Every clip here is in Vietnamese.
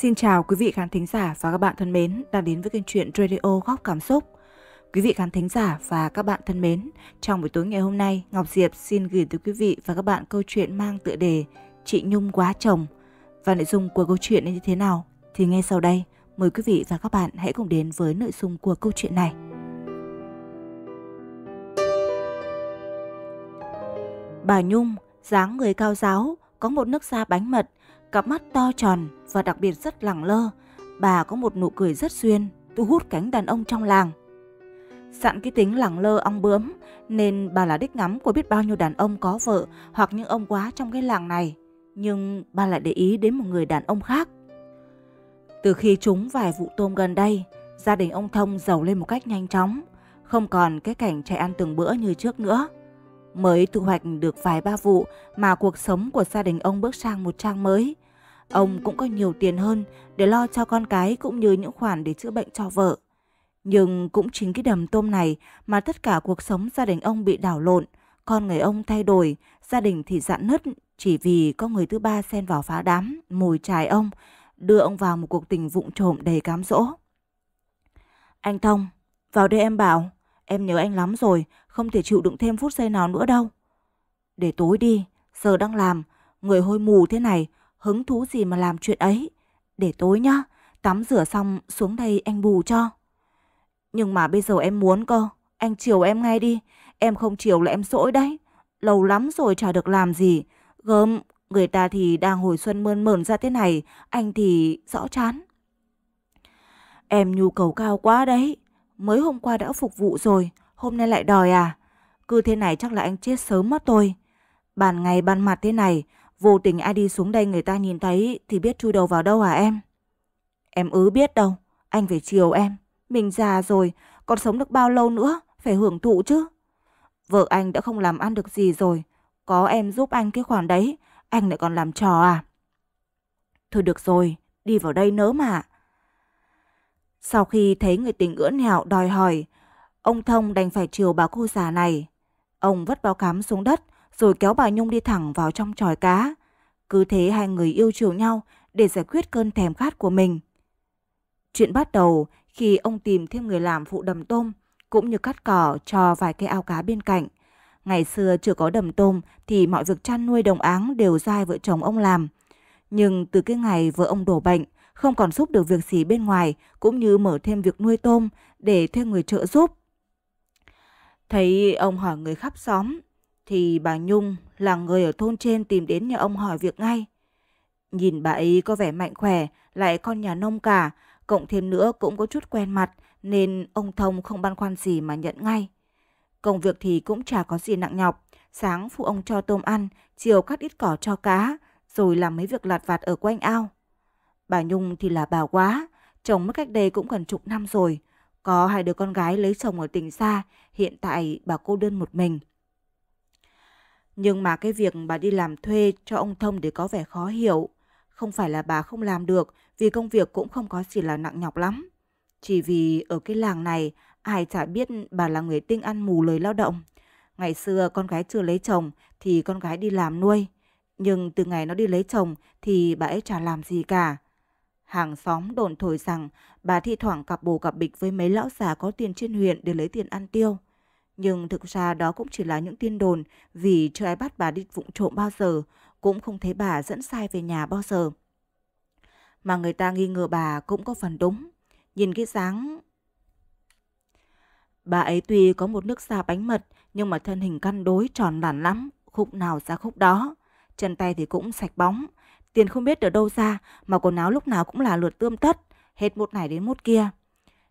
Xin chào quý vị khán thính giả và các bạn thân mến đang đến với kênh truyện Radio Góc Cảm Xúc. Quý vị khán thính giả và các bạn thân mến, trong buổi tối ngày hôm nay, Ngọc Diệp xin gửi tới quý vị và các bạn câu chuyện mang tựa đề Chị Nhung quá chồng. Và nội dung của câu chuyện như thế nào thì ngay sau đây, mời quý vị và các bạn hãy cùng đến với nội dung của câu chuyện này. Bà Nhung, dáng người cao giáo, có một nước da bánh mật Cặp mắt to tròn và đặc biệt rất lẳng lơ, bà có một nụ cười rất xuyên thu hút cánh đàn ông trong làng. Sẵn cái tính lẳng lơ ong bướm nên bà là đích ngắm của biết bao nhiêu đàn ông có vợ hoặc những ông quá trong cái làng này. Nhưng bà lại để ý đến một người đàn ông khác. Từ khi trúng vài vụ tôm gần đây, gia đình ông Thông giàu lên một cách nhanh chóng, không còn cái cảnh chạy ăn từng bữa như trước nữa mới thu hoạch được vài ba vụ mà cuộc sống của gia đình ông bước sang một trang mới. Ông cũng có nhiều tiền hơn để lo cho con cái cũng như những khoản để chữa bệnh cho vợ. Nhưng cũng chính cái đầm tôm này mà tất cả cuộc sống gia đình ông bị đảo lộn, con người ông thay đổi, gia đình thì dạn nứt chỉ vì có người thứ ba xen vào phá đám, mồi chài ông, đưa ông vào một cuộc tình vụng trộm đầy cám dỗ. Anh Thông, vào đây em bảo, em nhớ anh lắm rồi, không thể chịu đựng thêm phút giây nào nữa đâu. Để tối đi, giờ đang làm, người hôi mù thế này, hứng thú gì mà làm chuyện ấy. Để tối nhá, tắm rửa xong xuống đây anh bù cho. Nhưng mà bây giờ em muốn cơ, anh chiều em ngay đi, em không chiều là em sỗi đấy. Lâu lắm rồi chả được làm gì, gớm, người ta thì đang hồi xuân mơn mởn ra thế này, anh thì rõ chán. Em nhu cầu cao quá đấy, mới hôm qua đã phục vụ rồi, hôm nay lại đòi à? Cứ thế này chắc là anh chết sớm mất tôi. Bàn ngày ban mặt thế này, vô tình ai đi xuống đây người ta nhìn thấy thì biết chui đầu vào đâu à, em? Em ứ biết đâu, anh phải chiều em. Mình già rồi, còn sống được bao lâu nữa, phải hưởng thụ chứ. Vợ anh đã không làm ăn được gì rồi, có em giúp anh cái khoản đấy, anh lại còn làm trò à? Thôi được rồi, đi vào đây nỡ mà. Sau khi thấy người tình ưỡn hẹo đòi hỏi, Ông Thông đành phải chiều bà cô già này. Ông vất bao cám xuống đất rồi kéo bà Nhung đi thẳng vào trong tròi cá. Cứ thế hai người yêu chiều nhau để giải quyết cơn thèm khát của mình. Chuyện bắt đầu khi ông tìm thêm người làm phụ đầm tôm cũng như cắt cỏ cho vài cây ao cá bên cạnh. Ngày xưa chưa có đầm tôm thì mọi việc chăn nuôi đồng áng đều do vợ chồng ông làm. Nhưng từ cái ngày vợ ông đổ bệnh, không còn giúp được việc gì bên ngoài cũng như mở thêm việc nuôi tôm để thuê người trợ giúp. Thấy ông hỏi người khắp xóm, thì bà Nhung là người ở thôn trên tìm đến nhà ông hỏi việc ngay. Nhìn bà ấy có vẻ mạnh khỏe, lại con nhà nông cả, cộng thêm nữa cũng có chút quen mặt nên ông Thông không băn khoăn gì mà nhận ngay. Công việc thì cũng chả có gì nặng nhọc, sáng phụ ông cho tôm ăn, chiều cắt ít cỏ cho cá, rồi làm mấy việc lặt vặt ở quanh ao. Bà Nhung thì là bà quá, chồng mất cách đây cũng gần chục năm rồi, có hai đứa con gái lấy chồng ở tỉnh xa, hiện tại bà cô đơn một mình. Nhưng mà cái việc bà đi làm thuê cho ông Thông để có vẻ khó hiểu. Không phải là bà không làm được vì công việc cũng không có gì là nặng nhọc lắm. Chỉ vì ở cái làng này ai chả biết bà là người tinh ăn mù lời lao động. Ngày xưa con gái chưa lấy chồng thì con gái đi làm nuôi. Nhưng từ ngày nó đi lấy chồng thì bà ấy chả làm gì cả. Hàng xóm đồn thổi rằng Bà thi thoảng cặp bồ cặp bịch với mấy lão già có tiền trên huyện để lấy tiền ăn tiêu. Nhưng thực ra đó cũng chỉ là những tin đồn vì chưa ai bắt bà đi vụng trộm bao giờ, cũng không thấy bà dẫn sai về nhà bao giờ. Mà người ta nghi ngờ bà cũng có phần đúng. Nhìn cái dáng... Bà ấy tuy có một nước da bánh mật nhưng mà thân hình căn đối tròn lẳn lắm, khúc nào ra khúc đó. Chân tay thì cũng sạch bóng, tiền không biết ở đâu ra mà quần áo lúc nào cũng là lượt tươm tất hết một này đến một kia.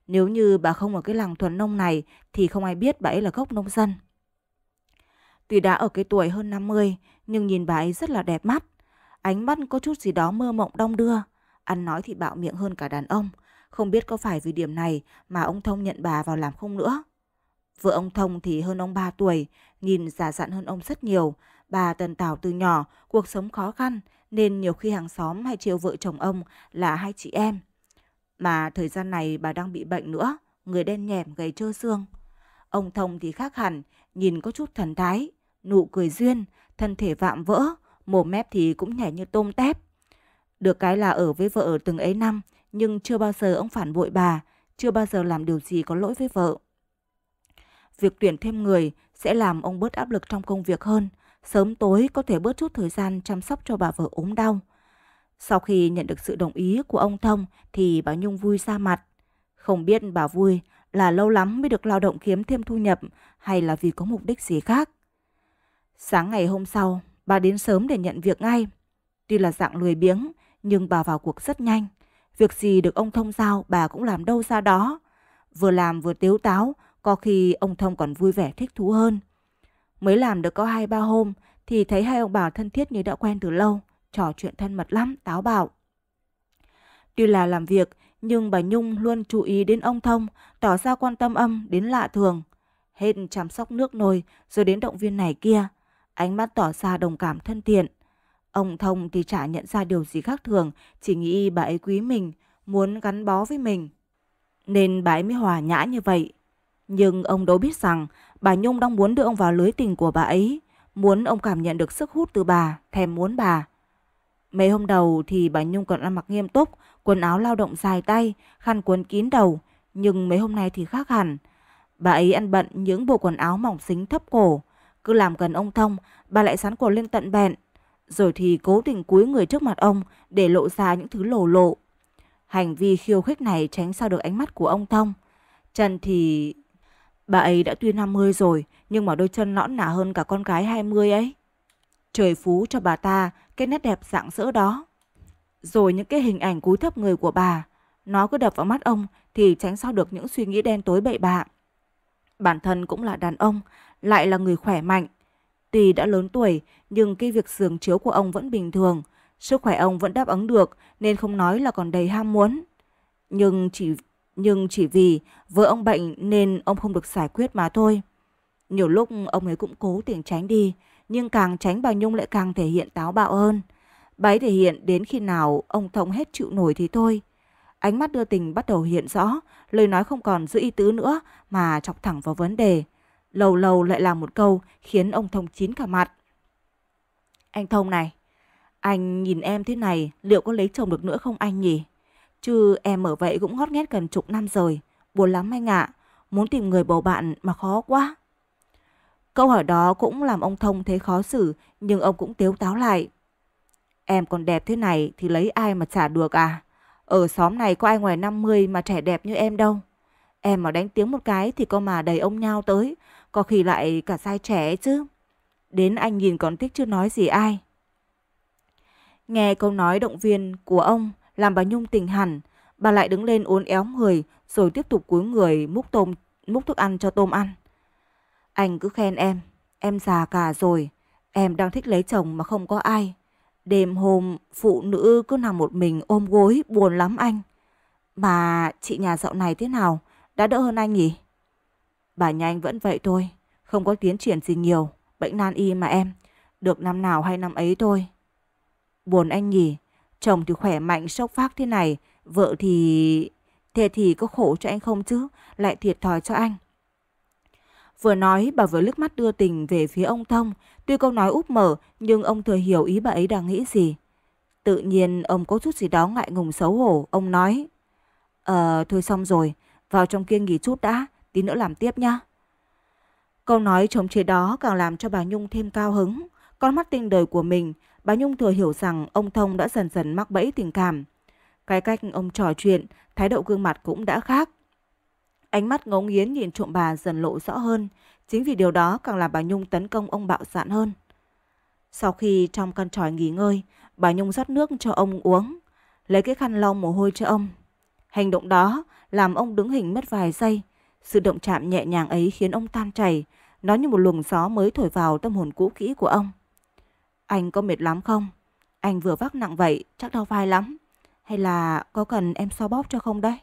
Nếu như bà không ở cái làng thuần nông này thì không ai biết bà ấy là gốc nông dân. Tuy đã ở cái tuổi hơn 50 nhưng nhìn bà ấy rất là đẹp mắt. Ánh mắt có chút gì đó mơ mộng đong đưa. Ăn nói thì bạo miệng hơn cả đàn ông. Không biết có phải vì điểm này mà ông Thông nhận bà vào làm không nữa. Vợ ông Thông thì hơn ông 3 tuổi, nhìn già dặn hơn ông rất nhiều. Bà tần tảo từ nhỏ, cuộc sống khó khăn nên nhiều khi hàng xóm hay trêu vợ chồng ông là hai chị em. Mà thời gian này bà đang bị bệnh nữa, người đen nhẹm gầy trơ xương. Ông Thông thì khác hẳn, nhìn có chút thần thái, nụ cười duyên, thân thể vạm vỡ, mồm mép thì cũng nhảy như tôm tép. Được cái là ở với vợ từng ấy năm, nhưng chưa bao giờ ông phản bội bà, chưa bao giờ làm điều gì có lỗi với vợ. Việc tuyển thêm người sẽ làm ông bớt áp lực trong công việc hơn, sớm tối có thể bớt chút thời gian chăm sóc cho bà vợ ốm đau. Sau khi nhận được sự đồng ý của ông Thông thì bà Nhung vui ra mặt. Không biết bà vui là lâu lắm mới được lao động kiếm thêm thu nhập hay là vì có mục đích gì khác. Sáng ngày hôm sau, bà đến sớm để nhận việc ngay. Tuy là dạng lười biếng, nhưng bà vào cuộc rất nhanh. Việc gì được ông Thông giao bà cũng làm đâu ra đó. Vừa làm vừa tiếu táo, có khi ông Thông còn vui vẻ thích thú hơn. Mới làm được có hai ba hôm thì thấy hai ông bà thân thiết như đã quen từ lâu trò chuyện thân mật lắm, táo bạo. Tuy là làm việc, nhưng bà Nhung luôn chú ý đến ông Thông, tỏ ra quan tâm âm đến lạ thường. Hết chăm sóc nước nồi rồi đến động viên này kia, ánh mắt tỏ ra đồng cảm thân thiện. Ông Thông thì chả nhận ra điều gì khác thường, chỉ nghĩ bà ấy quý mình, muốn gắn bó với mình. Nên bà ấy mới hòa nhã như vậy. Nhưng ông đâu biết rằng bà Nhung đang muốn đưa ông vào lưới tình của bà ấy, muốn ông cảm nhận được sức hút từ bà, thèm muốn bà. Mấy hôm đầu thì bà Nhung còn ăn mặc nghiêm túc, quần áo lao động dài tay, khăn cuốn kín đầu, nhưng mấy hôm nay thì khác hẳn. Bà ấy ăn bận những bộ quần áo mỏng xính thấp cổ, cứ làm gần ông Thông, bà lại sắn cổ lên tận bẹn, rồi thì cố tình cúi người trước mặt ông để lộ ra những thứ lồ lộ. Hành vi khiêu khích này tránh sao được ánh mắt của ông Thông. Trần thì... Bà ấy đã tuy 50 rồi, nhưng mà đôi chân nõn nả hơn cả con gái 20 ấy trời phú cho bà ta cái nét đẹp rạng rỡ đó. Rồi những cái hình ảnh cúi thấp người của bà, nó cứ đập vào mắt ông thì tránh sao được những suy nghĩ đen tối bậy bạ. Bản thân cũng là đàn ông, lại là người khỏe mạnh. Tuy đã lớn tuổi, nhưng cái việc giường chiếu của ông vẫn bình thường, sức khỏe ông vẫn đáp ứng được nên không nói là còn đầy ham muốn. Nhưng chỉ nhưng chỉ vì vợ ông bệnh nên ông không được giải quyết mà thôi. Nhiều lúc ông ấy cũng cố tình tránh đi, nhưng càng tránh bà Nhung lại càng thể hiện táo bạo hơn. Bà ấy thể hiện đến khi nào ông Thông hết chịu nổi thì thôi. Ánh mắt đưa tình bắt đầu hiện rõ, lời nói không còn giữ ý tứ nữa mà chọc thẳng vào vấn đề. Lâu lâu lại là một câu khiến ông Thông chín cả mặt. Anh Thông này, anh nhìn em thế này liệu có lấy chồng được nữa không anh nhỉ? Chứ em ở vậy cũng ngót nghét gần chục năm rồi, buồn lắm anh ạ, à. muốn tìm người bầu bạn mà khó quá. Câu hỏi đó cũng làm ông Thông thấy khó xử, nhưng ông cũng tiếu táo lại. Em còn đẹp thế này thì lấy ai mà trả được à? Ở xóm này có ai ngoài 50 mà trẻ đẹp như em đâu. Em mà đánh tiếng một cái thì có mà đầy ông nhau tới, có khi lại cả sai trẻ chứ. Đến anh nhìn còn thích chưa nói gì ai. Nghe câu nói động viên của ông làm bà Nhung tình hẳn, bà lại đứng lên uốn éo người rồi tiếp tục cúi người múc tôm múc thức ăn cho tôm ăn. Anh cứ khen em, em già cả rồi, em đang thích lấy chồng mà không có ai. Đêm hôm phụ nữ cứ nằm một mình ôm gối buồn lắm anh. Mà chị nhà dạo này thế nào, đã đỡ hơn anh nhỉ? Bà nhà anh vẫn vậy thôi, không có tiến triển gì nhiều, bệnh nan y mà em, được năm nào hay năm ấy thôi. Buồn anh nhỉ, chồng thì khỏe mạnh sốc phác thế này, vợ thì... Thế thì có khổ cho anh không chứ, lại thiệt thòi cho anh. Vừa nói bà vừa liếc mắt đưa tình về phía ông Thông. Tuy câu nói úp mở nhưng ông thừa hiểu ý bà ấy đang nghĩ gì. Tự nhiên ông có chút gì đó ngại ngùng xấu hổ. Ông nói Ờ thôi xong rồi. Vào trong kia nghỉ chút đã. Tí nữa làm tiếp nhá. Câu nói chống chế đó càng làm cho bà Nhung thêm cao hứng. Con mắt tinh đời của mình, bà Nhung thừa hiểu rằng ông Thông đã dần dần mắc bẫy tình cảm. Cái cách ông trò chuyện, thái độ gương mặt cũng đã khác. Ánh mắt ngấu nghiến nhìn trộm bà dần lộ rõ hơn. Chính vì điều đó càng làm bà Nhung tấn công ông bạo dạn hơn. Sau khi trong căn tròi nghỉ ngơi, bà Nhung rót nước cho ông uống, lấy cái khăn lau mồ hôi cho ông. Hành động đó làm ông đứng hình mất vài giây. Sự động chạm nhẹ nhàng ấy khiến ông tan chảy, nó như một luồng gió mới thổi vào tâm hồn cũ kỹ của ông. Anh có mệt lắm không? Anh vừa vác nặng vậy, chắc đau vai lắm. Hay là có cần em xoa so bóp cho không đấy?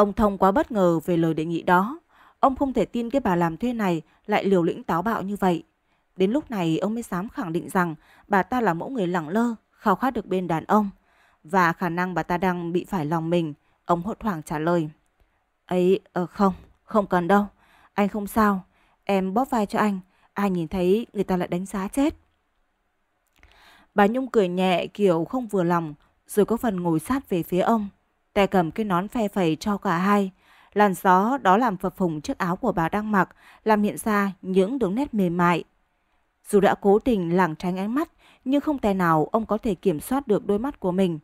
Ông Thông quá bất ngờ về lời đề nghị đó. Ông không thể tin cái bà làm thuê này lại liều lĩnh táo bạo như vậy. Đến lúc này ông mới dám khẳng định rằng bà ta là mẫu người lẳng lơ, khao khát được bên đàn ông. Và khả năng bà ta đang bị phải lòng mình. Ông hốt hoảng trả lời. Ấy, ờ, không, không cần đâu. Anh không sao. Em bóp vai cho anh. Ai nhìn thấy người ta lại đánh giá chết. Bà Nhung cười nhẹ kiểu không vừa lòng rồi có phần ngồi sát về phía ông tay cầm cái nón phe phẩy cho cả hai. Làn gió đó làm phập phùng chiếc áo của bà đang mặc, làm hiện ra những đường nét mềm mại. Dù đã cố tình lảng tránh ánh mắt, nhưng không tài nào ông có thể kiểm soát được đôi mắt của mình.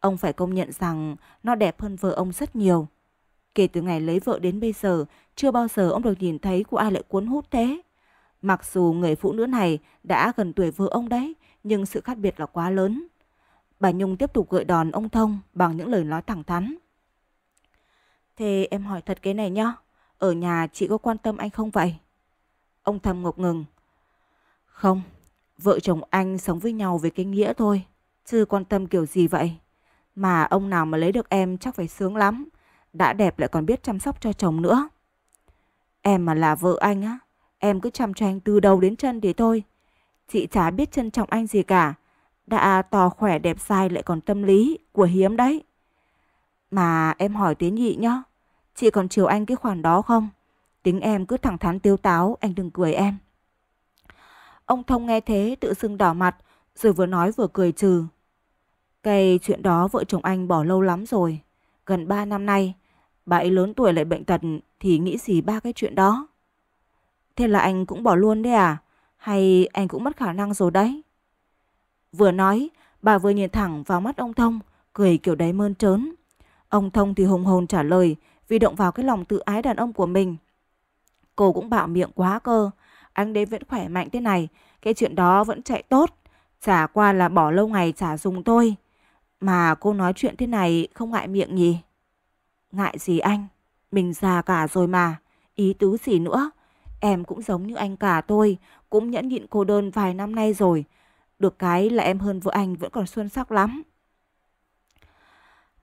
Ông phải công nhận rằng nó đẹp hơn vợ ông rất nhiều. Kể từ ngày lấy vợ đến bây giờ, chưa bao giờ ông được nhìn thấy của ai lại cuốn hút thế. Mặc dù người phụ nữ này đã gần tuổi vợ ông đấy, nhưng sự khác biệt là quá lớn. Bà Nhung tiếp tục gợi đòn ông Thông bằng những lời nói thẳng thắn. Thế em hỏi thật cái này nhá, ở nhà chị có quan tâm anh không vậy? Ông Thầm ngục ngừng. Không, vợ chồng anh sống với nhau về cái nghĩa thôi, chứ quan tâm kiểu gì vậy? Mà ông nào mà lấy được em chắc phải sướng lắm, đã đẹp lại còn biết chăm sóc cho chồng nữa. Em mà là vợ anh á, em cứ chăm cho anh từ đầu đến chân thế thôi. Chị chả biết trân trọng anh gì cả, đã to khỏe đẹp sai lại còn tâm lý của hiếm đấy. Mà em hỏi Tiến Nhị nhá, chị còn chiều anh cái khoản đó không? Tính em cứ thẳng thắn tiêu táo, anh đừng cười em. Ông Thông nghe thế tự xưng đỏ mặt, rồi vừa nói vừa cười trừ. cây chuyện đó vợ chồng anh bỏ lâu lắm rồi, gần 3 năm nay, bà ấy lớn tuổi lại bệnh tật thì nghĩ gì ba cái chuyện đó. Thế là anh cũng bỏ luôn đấy à? Hay anh cũng mất khả năng rồi đấy? Vừa nói, bà vừa nhìn thẳng vào mắt ông Thông, cười kiểu đấy mơn trớn. Ông Thông thì hùng hồn trả lời vì động vào cái lòng tự ái đàn ông của mình. Cô cũng bạo miệng quá cơ, anh đến vẫn khỏe mạnh thế này, cái chuyện đó vẫn chạy tốt, chả qua là bỏ lâu ngày chả dùng thôi. Mà cô nói chuyện thế này không ngại miệng nhỉ? Ngại gì anh? Mình già cả rồi mà, ý tứ gì nữa? Em cũng giống như anh cả tôi, cũng nhẫn nhịn cô đơn vài năm nay rồi, được cái là em hơn vợ anh vẫn còn xuân sắc lắm.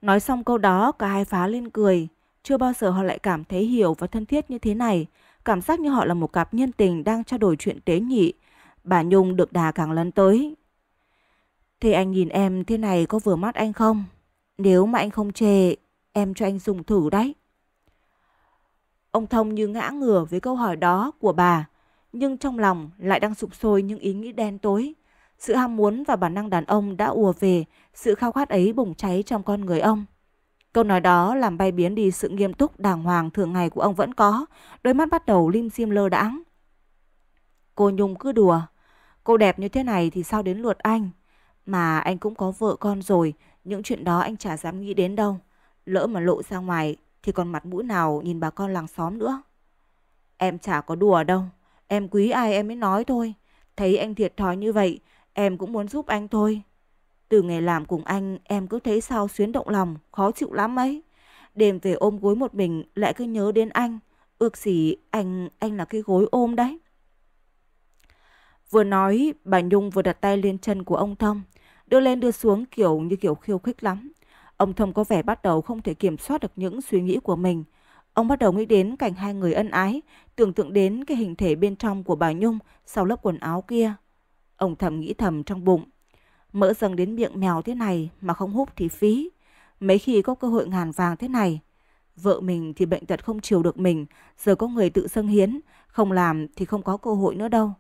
Nói xong câu đó cả hai phá lên cười. Chưa bao giờ họ lại cảm thấy hiểu và thân thiết như thế này. Cảm giác như họ là một cặp nhân tình đang trao đổi chuyện tế nhị. Bà Nhung được đà càng lấn tới. Thế anh nhìn em thế này có vừa mắt anh không? Nếu mà anh không chê, em cho anh dùng thử đấy. Ông Thông như ngã ngửa với câu hỏi đó của bà, nhưng trong lòng lại đang sụp sôi những ý nghĩ đen tối. Sự ham muốn và bản năng đàn ông đã ùa về, sự khao khát ấy bùng cháy trong con người ông. Câu nói đó làm bay biến đi sự nghiêm túc đàng hoàng thường ngày của ông vẫn có, đôi mắt bắt đầu lim dim lơ đãng. Cô Nhung cứ đùa, cô đẹp như thế này thì sao đến lượt anh? Mà anh cũng có vợ con rồi, những chuyện đó anh chả dám nghĩ đến đâu. Lỡ mà lộ ra ngoài thì còn mặt mũi nào nhìn bà con làng xóm nữa. Em chả có đùa đâu, em quý ai em mới nói thôi. Thấy anh thiệt thòi như vậy Em cũng muốn giúp anh thôi. Từ ngày làm cùng anh em cứ thấy sao xuyến động lòng, khó chịu lắm ấy. Đêm về ôm gối một mình lại cứ nhớ đến anh. Ước gì anh, anh là cái gối ôm đấy. Vừa nói, bà Nhung vừa đặt tay lên chân của ông Thông, đưa lên đưa xuống kiểu như kiểu khiêu khích lắm. Ông Thông có vẻ bắt đầu không thể kiểm soát được những suy nghĩ của mình. Ông bắt đầu nghĩ đến cảnh hai người ân ái, tưởng tượng đến cái hình thể bên trong của bà Nhung sau lớp quần áo kia. Ông thầm nghĩ thầm trong bụng. Mỡ dâng đến miệng mèo thế này mà không hút thì phí. Mấy khi có cơ hội ngàn vàng thế này. Vợ mình thì bệnh tật không chiều được mình, giờ có người tự dâng hiến, không làm thì không có cơ hội nữa đâu.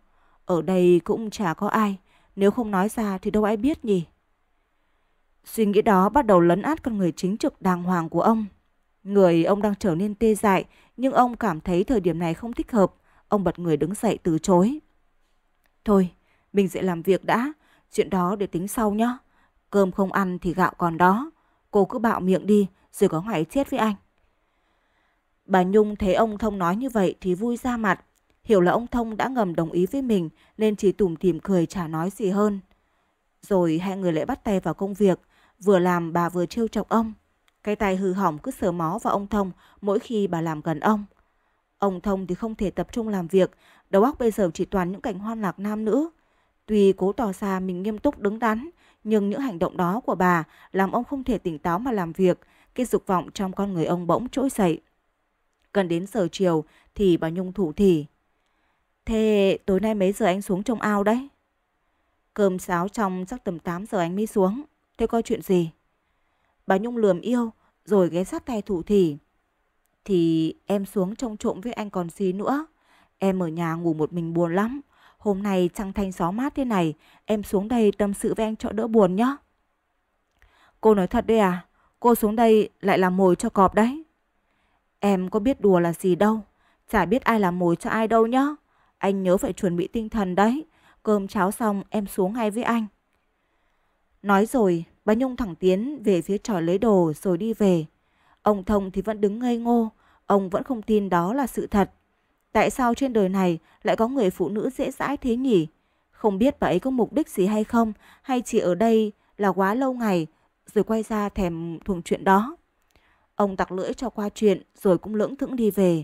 Ở đây cũng chả có ai, nếu không nói ra thì đâu ai biết nhỉ. Suy nghĩ đó bắt đầu lấn át con người chính trực đàng hoàng của ông. Người ông đang trở nên tê dại, nhưng ông cảm thấy thời điểm này không thích hợp. Ông bật người đứng dậy từ chối. Thôi, mình sẽ làm việc đã, chuyện đó để tính sau nhé. Cơm không ăn thì gạo còn đó. Cô cứ bạo miệng đi, rồi có ngày chết với anh. Bà Nhung thấy ông Thông nói như vậy thì vui ra mặt. Hiểu là ông Thông đã ngầm đồng ý với mình nên chỉ tủm tỉm cười chả nói gì hơn. Rồi hai người lại bắt tay vào công việc, vừa làm bà vừa trêu chọc ông. Cái tay hư hỏng cứ sờ mó vào ông Thông mỗi khi bà làm gần ông. Ông Thông thì không thể tập trung làm việc, đầu óc bây giờ chỉ toàn những cảnh hoan lạc nam nữ. Tuy cố tỏ ra mình nghiêm túc đứng đắn, nhưng những hành động đó của bà làm ông không thể tỉnh táo mà làm việc, cái dục vọng trong con người ông bỗng trỗi dậy. Gần đến giờ chiều thì bà Nhung thủ thỉ. Thế tối nay mấy giờ anh xuống trong ao đấy? Cơm sáo trong chắc tầm 8 giờ anh mới xuống. Thế coi chuyện gì? Bà Nhung lườm yêu rồi ghé sát tay thủ thỉ. Thì em xuống trong trộm với anh còn gì nữa. Em ở nhà ngủ một mình buồn lắm. Hôm nay trăng thanh gió mát thế này, em xuống đây tâm sự với anh cho đỡ buồn nhá. Cô nói thật đấy à, cô xuống đây lại làm mồi cho cọp đấy. Em có biết đùa là gì đâu, chả biết ai làm mồi cho ai đâu nhá. Anh nhớ phải chuẩn bị tinh thần đấy, cơm cháo xong em xuống ngay với anh. Nói rồi, bà Nhung thẳng tiến về phía trò lấy đồ rồi đi về. Ông Thông thì vẫn đứng ngây ngô, ông vẫn không tin đó là sự thật. Tại sao trên đời này lại có người phụ nữ dễ dãi thế nhỉ? Không biết bà ấy có mục đích gì hay không, hay chỉ ở đây là quá lâu ngày, rồi quay ra thèm thuồng chuyện đó. Ông tặc lưỡi cho qua chuyện rồi cũng lưỡng thững đi về,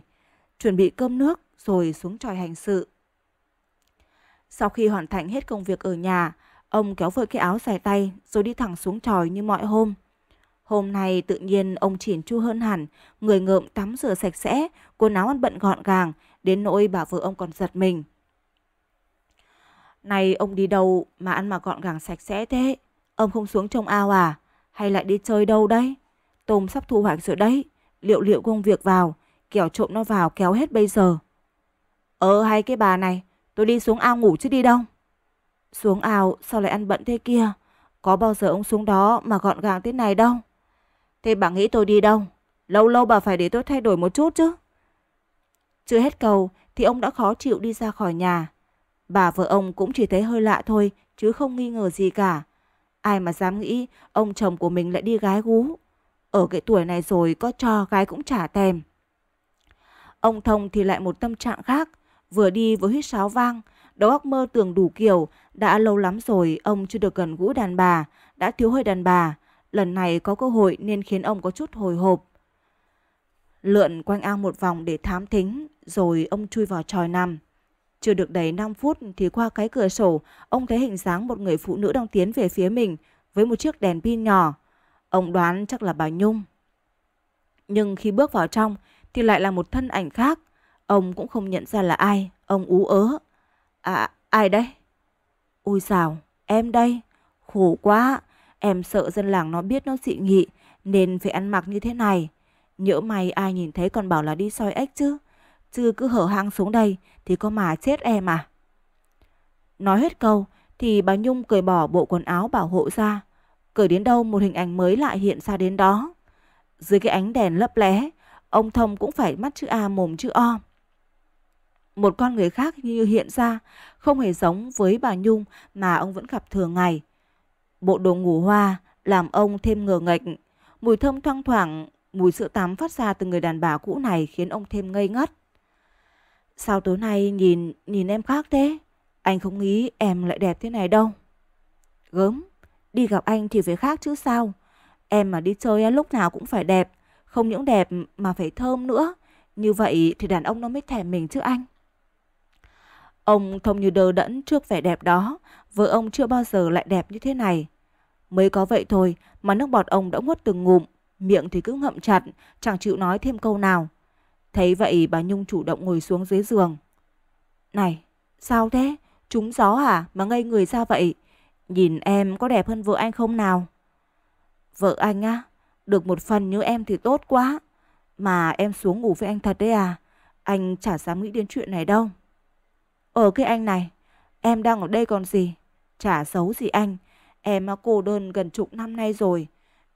chuẩn bị cơm nước rồi xuống tròi hành sự. Sau khi hoàn thành hết công việc ở nhà, ông kéo vội cái áo dài tay rồi đi thẳng xuống tròi như mọi hôm. Hôm nay tự nhiên ông chỉn chu hơn hẳn, người ngợm tắm rửa sạch sẽ, quần áo ăn bận gọn gàng, đến nỗi bà vợ ông còn giật mình. Này ông đi đâu mà ăn mà gọn gàng sạch sẽ thế? Ông không xuống trong ao à? Hay lại đi chơi đâu đấy? Tôm sắp thu hoạch rồi đấy. Liệu liệu công việc vào, kẻo trộm nó vào kéo hết bây giờ. Ờ hay cái bà này, tôi đi xuống ao ngủ chứ đi đâu. Xuống ao sao lại ăn bận thế kia? Có bao giờ ông xuống đó mà gọn gàng thế này đâu? Thế bà nghĩ tôi đi đâu? Lâu lâu bà phải để tôi thay đổi một chút chứ. Chưa hết cầu thì ông đã khó chịu đi ra khỏi nhà. Bà vợ ông cũng chỉ thấy hơi lạ thôi chứ không nghi ngờ gì cả. Ai mà dám nghĩ ông chồng của mình lại đi gái gú. Ở cái tuổi này rồi có cho gái cũng trả tèm. Ông Thông thì lại một tâm trạng khác, vừa đi vừa hít sáo vang, đầu óc mơ tưởng đủ kiểu, đã lâu lắm rồi ông chưa được gần gũi đàn bà, đã thiếu hơi đàn bà. Lần này có cơ hội nên khiến ông có chút hồi hộp. Lượn quanh ao một vòng để thám thính Rồi ông chui vào tròi nằm Chưa được đầy 5 phút thì qua cái cửa sổ Ông thấy hình dáng một người phụ nữ đang tiến về phía mình Với một chiếc đèn pin nhỏ Ông đoán chắc là bà Nhung Nhưng khi bước vào trong Thì lại là một thân ảnh khác Ông cũng không nhận ra là ai Ông ú ớ À ai đây? Ui xào em đây Khổ quá Em sợ dân làng nó biết nó dị nghị Nên phải ăn mặc như thế này Nhỡ mày ai nhìn thấy còn bảo là đi soi ếch chứ. Chứ cứ hở hang xuống đây thì có mà chết em à. Nói hết câu thì bà Nhung cởi bỏ bộ quần áo bảo hộ ra. Cởi đến đâu một hình ảnh mới lại hiện ra đến đó. Dưới cái ánh đèn lấp lé, ông Thông cũng phải mắt chữ A mồm chữ O. Một con người khác như hiện ra, không hề giống với bà Nhung mà ông vẫn gặp thường ngày. Bộ đồ ngủ hoa làm ông thêm ngờ nghệch, mùi thơm thoang thoảng Mùi sữa tắm phát ra từ người đàn bà cũ này khiến ông thêm ngây ngất. Sao tối nay nhìn nhìn em khác thế? Anh không nghĩ em lại đẹp thế này đâu. Gớm, đi gặp anh thì phải khác chứ sao? Em mà đi chơi lúc nào cũng phải đẹp, không những đẹp mà phải thơm nữa. Như vậy thì đàn ông nó mới thèm mình chứ anh. Ông thông như đờ đẫn trước vẻ đẹp đó, vợ ông chưa bao giờ lại đẹp như thế này. Mới có vậy thôi mà nước bọt ông đã nuốt từng ngụm, miệng thì cứ ngậm chặt, chẳng chịu nói thêm câu nào. Thấy vậy bà Nhung chủ động ngồi xuống dưới giường. Này, sao thế? Trúng gió hả mà ngây người ra vậy? Nhìn em có đẹp hơn vợ anh không nào? Vợ anh á, được một phần như em thì tốt quá. Mà em xuống ngủ với anh thật đấy à? Anh chả dám nghĩ đến chuyện này đâu. Ở ờ, cái anh này, em đang ở đây còn gì? Chả xấu gì anh. Em cô đơn gần chục năm nay rồi.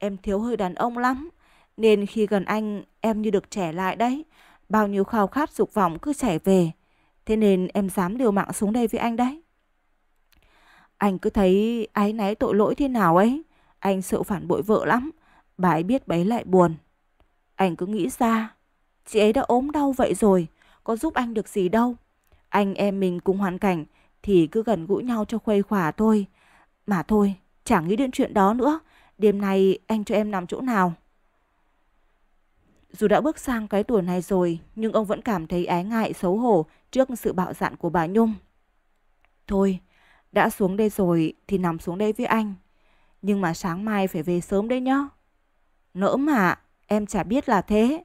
Em thiếu hơi đàn ông lắm, nên khi gần anh em như được trẻ lại đấy. Bao nhiêu khao khát dục vọng cứ chảy về. Thế nên em dám liều mạng xuống đây với anh đấy. Anh cứ thấy ái náy tội lỗi thế nào ấy. Anh sợ phản bội vợ lắm. Bà ấy biết bấy lại buồn. Anh cứ nghĩ ra. Chị ấy đã ốm đau vậy rồi. Có giúp anh được gì đâu. Anh em mình cùng hoàn cảnh thì cứ gần gũi nhau cho khuây khỏa thôi. Mà thôi, chẳng nghĩ đến chuyện đó nữa. Đêm nay anh cho em nằm chỗ nào? Dù đã bước sang cái tuổi này rồi, nhưng ông vẫn cảm thấy ái ngại xấu hổ trước sự bạo dạn của bà Nhung. Thôi, đã xuống đây rồi thì nằm xuống đây với anh. Nhưng mà sáng mai phải về sớm đấy nhá. Nỡ mà, em chả biết là thế.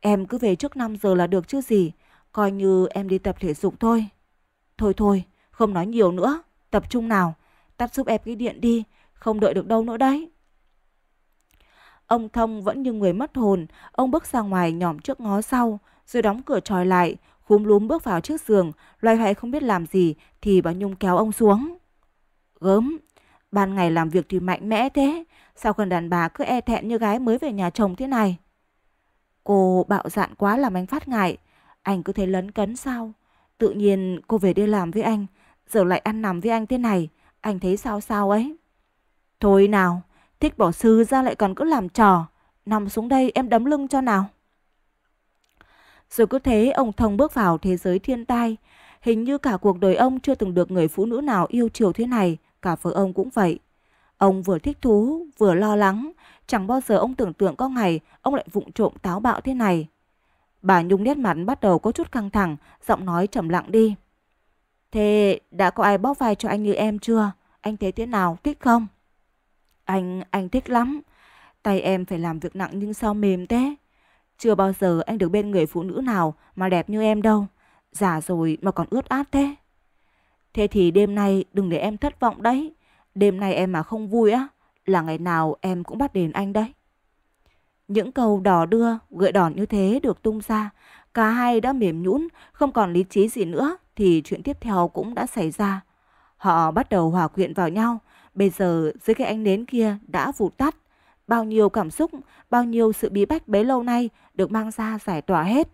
Em cứ về trước 5 giờ là được chứ gì, coi như em đi tập thể dục thôi. Thôi thôi, không nói nhiều nữa, tập trung nào, tắt giúp em cái điện đi, không đợi được đâu nữa đấy. Ông Thông vẫn như người mất hồn, ông bước ra ngoài nhòm trước ngó sau, rồi đóng cửa tròi lại, khúm lúm bước vào trước giường, loay hoay không biết làm gì thì bà Nhung kéo ông xuống. Gớm, ban ngày làm việc thì mạnh mẽ thế, sao còn đàn bà cứ e thẹn như gái mới về nhà chồng thế này? Cô bạo dạn quá làm anh phát ngại, anh cứ thấy lấn cấn sao? Tự nhiên cô về đi làm với anh, giờ lại ăn nằm với anh thế này, anh thấy sao sao ấy? Thôi nào, Thích bỏ sư ra lại còn cứ làm trò Nằm xuống đây em đấm lưng cho nào Rồi cứ thế ông Thông bước vào thế giới thiên tai Hình như cả cuộc đời ông chưa từng được người phụ nữ nào yêu chiều thế này Cả vợ ông cũng vậy Ông vừa thích thú vừa lo lắng Chẳng bao giờ ông tưởng tượng có ngày Ông lại vụng trộm táo bạo thế này Bà Nhung nét mặt bắt đầu có chút căng thẳng Giọng nói trầm lặng đi Thế đã có ai bóp vai cho anh như em chưa? Anh thấy thế nào? Thích không? Anh, anh thích lắm. Tay em phải làm việc nặng nhưng sao mềm thế? Chưa bao giờ anh được bên người phụ nữ nào mà đẹp như em đâu. Già rồi mà còn ướt át thế. Thế thì đêm nay đừng để em thất vọng đấy. Đêm nay em mà không vui á, là ngày nào em cũng bắt đền anh đấy. Những câu đỏ đưa, gợi đòn như thế được tung ra. Cả hai đã mềm nhũn, không còn lý trí gì nữa thì chuyện tiếp theo cũng đã xảy ra. Họ bắt đầu hòa quyện vào nhau, Bây giờ dưới cái ánh nến kia đã vụt tắt. Bao nhiêu cảm xúc, bao nhiêu sự bí bách bấy lâu nay được mang ra giải tỏa hết.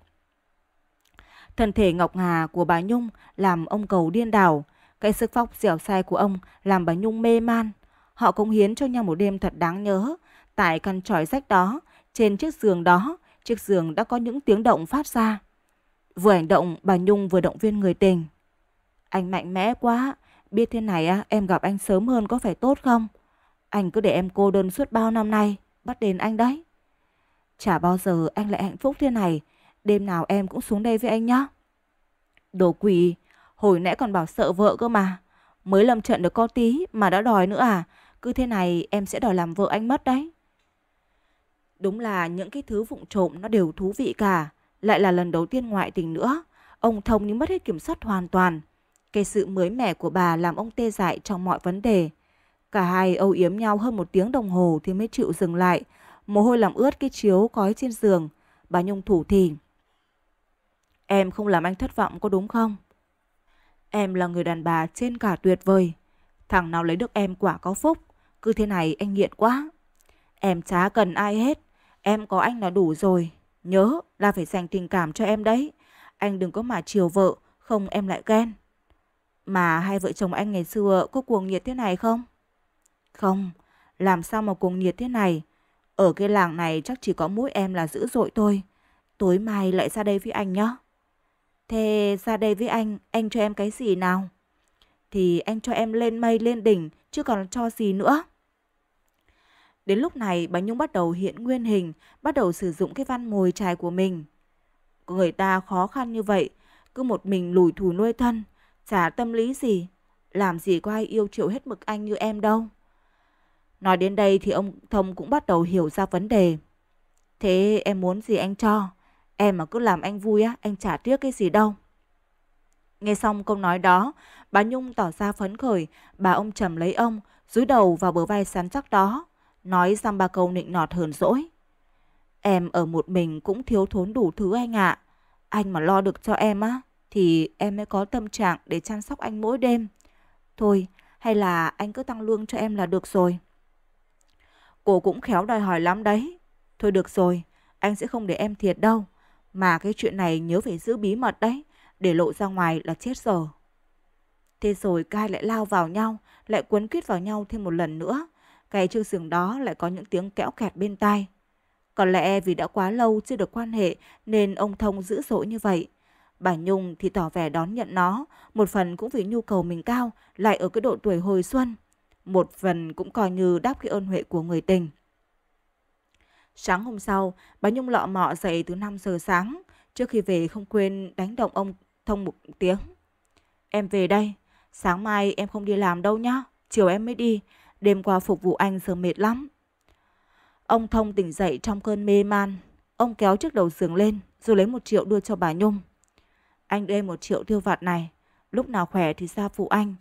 Thân thể ngọc ngà của bà Nhung làm ông cầu điên đảo. Cái sức phóc dẻo sai của ông làm bà Nhung mê man. Họ cống hiến cho nhau một đêm thật đáng nhớ. Tại căn tròi rách đó, trên chiếc giường đó, chiếc giường đã có những tiếng động phát ra. Vừa hành động, bà Nhung vừa động viên người tình. Anh mạnh mẽ quá, Biết thế này á, em gặp anh sớm hơn có phải tốt không? Anh cứ để em cô đơn suốt bao năm nay, bắt đền anh đấy. Chả bao giờ anh lại hạnh phúc thế này, đêm nào em cũng xuống đây với anh nhá. Đồ quỷ, hồi nãy còn bảo sợ vợ cơ mà. Mới lâm trận được có tí mà đã đòi nữa à? Cứ thế này em sẽ đòi làm vợ anh mất đấy. Đúng là những cái thứ vụng trộm nó đều thú vị cả. Lại là lần đầu tiên ngoại tình nữa. Ông Thông như mất hết kiểm soát hoàn toàn. Cái sự mới mẻ của bà làm ông tê dại trong mọi vấn đề. Cả hai âu yếm nhau hơn một tiếng đồng hồ thì mới chịu dừng lại. Mồ hôi làm ướt cái chiếu cói trên giường. Bà Nhung thủ thì. Em không làm anh thất vọng có đúng không? Em là người đàn bà trên cả tuyệt vời. Thằng nào lấy được em quả có phúc. Cứ thế này anh nghiện quá. Em chả cần ai hết. Em có anh là đủ rồi. Nhớ là phải dành tình cảm cho em đấy. Anh đừng có mà chiều vợ, không em lại ghen mà hai vợ chồng anh ngày xưa có cuồng nhiệt thế này không? Không, làm sao mà cuồng nhiệt thế này? Ở cái làng này chắc chỉ có mỗi em là dữ dội thôi. Tối mai lại ra đây với anh nhé. Thế ra đây với anh, anh cho em cái gì nào? Thì anh cho em lên mây lên đỉnh chứ còn cho gì nữa. Đến lúc này bà Nhung bắt đầu hiện nguyên hình, bắt đầu sử dụng cái văn mồi chài của mình. Người ta khó khăn như vậy, cứ một mình lủi thủi nuôi thân, Chả tâm lý gì, làm gì có ai yêu chiều hết mực anh như em đâu. Nói đến đây thì ông Thông cũng bắt đầu hiểu ra vấn đề. Thế em muốn gì anh cho, em mà cứ làm anh vui á, anh chả tiếc cái gì đâu. Nghe xong câu nói đó, bà Nhung tỏ ra phấn khởi, bà ông trầm lấy ông, dúi đầu vào bờ vai sắn chắc đó, nói xong ba câu nịnh nọt hờn dỗi. Em ở một mình cũng thiếu thốn đủ thứ anh ạ, à. anh mà lo được cho em á, thì em mới có tâm trạng để chăm sóc anh mỗi đêm. Thôi, hay là anh cứ tăng lương cho em là được rồi. Cô cũng khéo đòi hỏi lắm đấy. Thôi được rồi, anh sẽ không để em thiệt đâu. Mà cái chuyện này nhớ phải giữ bí mật đấy, để lộ ra ngoài là chết giờ. Thế rồi cai lại lao vào nhau, lại quấn quýt vào nhau thêm một lần nữa. Cái chiếc giường đó lại có những tiếng kẽo kẹt bên tai. Có lẽ vì đã quá lâu chưa được quan hệ nên ông Thông dữ dội như vậy. Bà Nhung thì tỏ vẻ đón nhận nó, một phần cũng vì nhu cầu mình cao, lại ở cái độ tuổi hồi xuân. Một phần cũng coi như đáp cái ơn huệ của người tình. Sáng hôm sau, bà Nhung lọ mọ dậy từ 5 giờ sáng, trước khi về không quên đánh động ông thông một tiếng. Em về đây, sáng mai em không đi làm đâu nhá, chiều em mới đi, đêm qua phục vụ anh giờ mệt lắm. Ông Thông tỉnh dậy trong cơn mê man, ông kéo chiếc đầu giường lên rồi lấy một triệu đưa cho bà Nhung. Anh đưa một triệu tiêu vặt này. Lúc nào khỏe thì ra phụ anh.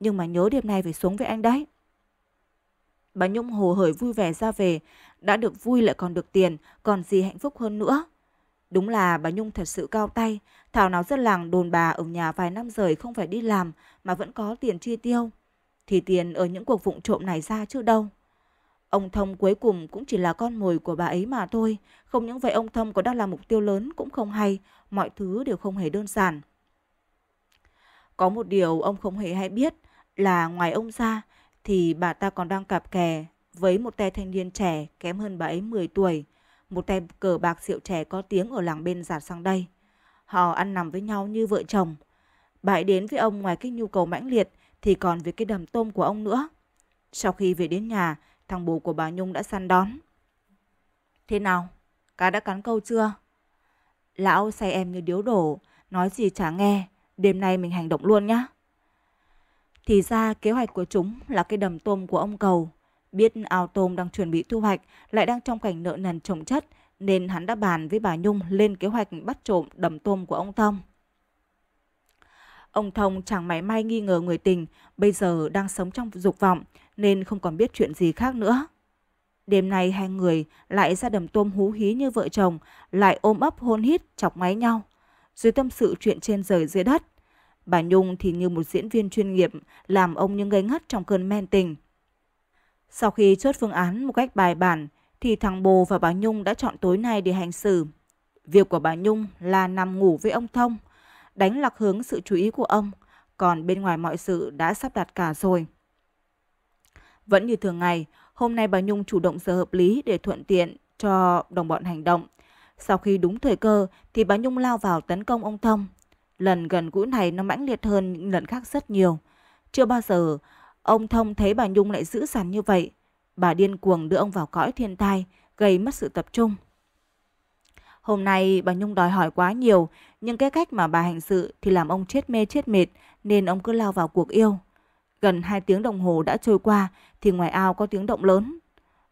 Nhưng mà nhớ đêm nay phải xuống với anh đấy. Bà Nhung hồ hởi vui vẻ ra về. Đã được vui lại còn được tiền. Còn gì hạnh phúc hơn nữa. Đúng là bà Nhung thật sự cao tay. Thảo nào dân làng đồn bà ở nhà vài năm rời không phải đi làm mà vẫn có tiền chi tiêu. Thì tiền ở những cuộc vụng trộm này ra chứ đâu. Ông Thông cuối cùng cũng chỉ là con mồi của bà ấy mà thôi. Không những vậy ông Thông có đang là mục tiêu lớn cũng không hay mọi thứ đều không hề đơn giản. Có một điều ông không hề hay biết là ngoài ông ra thì bà ta còn đang cặp kè với một tay thanh niên trẻ kém hơn bà ấy 10 tuổi, một tay cờ bạc rượu trẻ có tiếng ở làng bên giạt sang đây. Họ ăn nằm với nhau như vợ chồng. Bà ấy đến với ông ngoài cái nhu cầu mãnh liệt thì còn về cái đầm tôm của ông nữa. Sau khi về đến nhà, thằng bố của bà Nhung đã săn đón. Thế nào? Cá đã cắn câu chưa? Lão say em như điếu đổ, nói gì chả nghe, đêm nay mình hành động luôn nhá. Thì ra kế hoạch của chúng là cái đầm tôm của ông cầu. Biết ao tôm đang chuẩn bị thu hoạch lại đang trong cảnh nợ nần trồng chất nên hắn đã bàn với bà Nhung lên kế hoạch bắt trộm đầm tôm của ông Thông. Ông Thông chẳng mảy may nghi ngờ người tình bây giờ đang sống trong dục vọng nên không còn biết chuyện gì khác nữa. Đêm nay hai người lại ra đầm tôm hú hí như vợ chồng, lại ôm ấp hôn hít chọc máy nhau. Dưới tâm sự chuyện trên rời dưới đất. Bà Nhung thì như một diễn viên chuyên nghiệp, làm ông như ngây ngất trong cơn men tình. Sau khi chốt phương án một cách bài bản, thì thằng Bồ và bà Nhung đã chọn tối nay để hành xử. Việc của bà Nhung là nằm ngủ với ông Thông, đánh lạc hướng sự chú ý của ông, còn bên ngoài mọi sự đã sắp đặt cả rồi. Vẫn như thường ngày, Hôm nay bà Nhung chủ động giờ hợp lý để thuận tiện cho đồng bọn hành động. Sau khi đúng thời cơ thì bà Nhung lao vào tấn công ông Thông. Lần gần gũi này nó mãnh liệt hơn những lần khác rất nhiều. Chưa bao giờ ông Thông thấy bà Nhung lại dữ dằn như vậy. Bà điên cuồng đưa ông vào cõi thiên tai, gây mất sự tập trung. Hôm nay bà Nhung đòi hỏi quá nhiều, nhưng cái cách mà bà hành sự thì làm ông chết mê chết mệt nên ông cứ lao vào cuộc yêu. Gần 2 tiếng đồng hồ đã trôi qua thì ngoài ao có tiếng động lớn.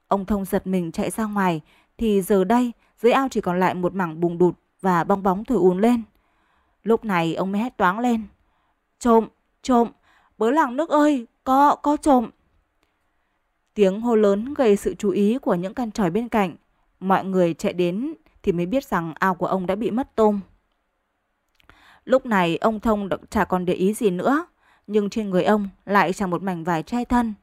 Ông Thông giật mình chạy ra ngoài thì giờ đây dưới ao chỉ còn lại một mảng bùng đụt và bong bóng thổi ùn lên. Lúc này ông mới hét toáng lên. Trộm, trộm, bớ làng nước ơi, có, có trộm. Tiếng hô lớn gây sự chú ý của những căn tròi bên cạnh. Mọi người chạy đến thì mới biết rằng ao của ông đã bị mất tôm. Lúc này ông Thông chả còn để ý gì nữa nhưng trên người ông lại chẳng một mảnh vải che thân.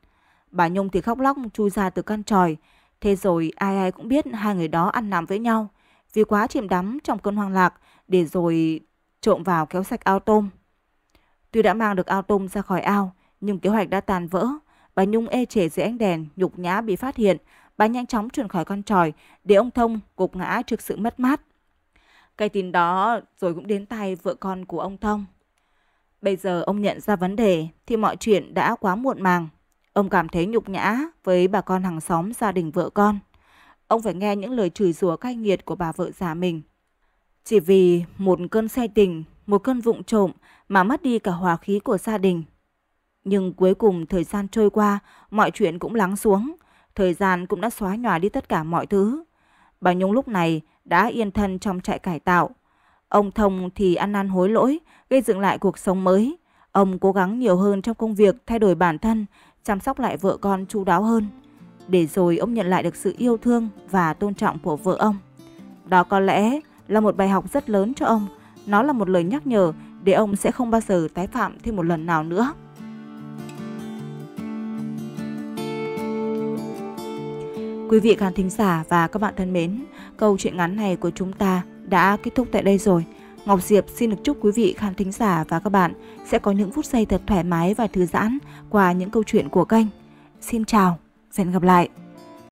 Bà Nhung thì khóc lóc chui ra từ căn tròi, thế rồi ai ai cũng biết hai người đó ăn nằm với nhau, vì quá chìm đắm trong cơn hoang lạc để rồi trộm vào kéo sạch ao tôm. Tuy đã mang được ao tôm ra khỏi ao, nhưng kế hoạch đã tàn vỡ. Bà Nhung ê chề dưới ánh đèn, nhục nhã bị phát hiện. Bà nhanh chóng chuyển khỏi con tròi để ông Thông gục ngã trước sự mất mát. Cái tin đó rồi cũng đến tay vợ con của ông Thông. Bây giờ ông nhận ra vấn đề thì mọi chuyện đã quá muộn màng. Ông cảm thấy nhục nhã với bà con hàng xóm gia đình vợ con. Ông phải nghe những lời chửi rủa cay nghiệt của bà vợ già mình. Chỉ vì một cơn say tình, một cơn vụng trộm mà mất đi cả hòa khí của gia đình. Nhưng cuối cùng thời gian trôi qua, mọi chuyện cũng lắng xuống. Thời gian cũng đã xóa nhòa đi tất cả mọi thứ. Bà Nhung lúc này đã yên thân trong trại cải tạo Ông Thông thì ăn năn hối lỗi, gây dựng lại cuộc sống mới. Ông cố gắng nhiều hơn trong công việc thay đổi bản thân, chăm sóc lại vợ con chu đáo hơn. Để rồi ông nhận lại được sự yêu thương và tôn trọng của vợ ông. Đó có lẽ là một bài học rất lớn cho ông. Nó là một lời nhắc nhở để ông sẽ không bao giờ tái phạm thêm một lần nào nữa. Quý vị khán thính giả và các bạn thân mến, câu chuyện ngắn này của chúng ta đã kết thúc tại đây rồi. Ngọc Diệp xin được chúc quý vị khán thính giả và các bạn sẽ có những phút giây thật thoải mái và thư giãn qua những câu chuyện của kênh. Xin chào, hẹn gặp lại!